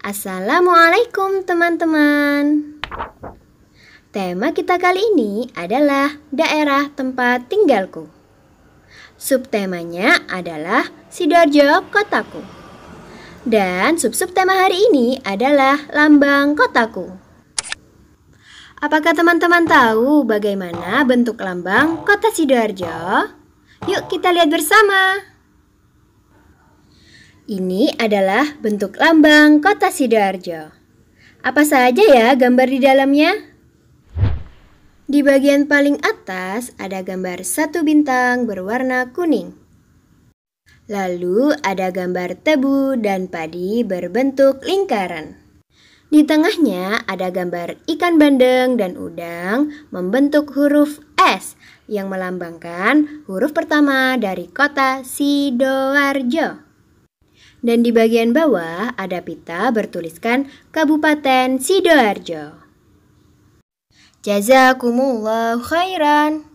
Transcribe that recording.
Assalamualaikum teman-teman. Tema kita kali ini adalah daerah tempat tinggalku. Subtemanya adalah Sidoarjo Kotaku. Dan sub-sub tema hari ini adalah lambang kotaku. Apakah teman-teman tahu bagaimana bentuk lambang kota Sidoarjo? Yuk kita lihat bersama. Ini adalah bentuk lambang kota Sidoarjo. Apa saja ya gambar di dalamnya? Di bagian paling atas ada gambar satu bintang berwarna kuning. Lalu ada gambar tebu dan padi berbentuk lingkaran. Di tengahnya ada gambar ikan bandeng dan udang membentuk huruf S yang melambangkan huruf pertama dari kota Sidoarjo dan di bagian bawah ada pita bertuliskan Kabupaten Sidoarjo. Jazakumullah khairan.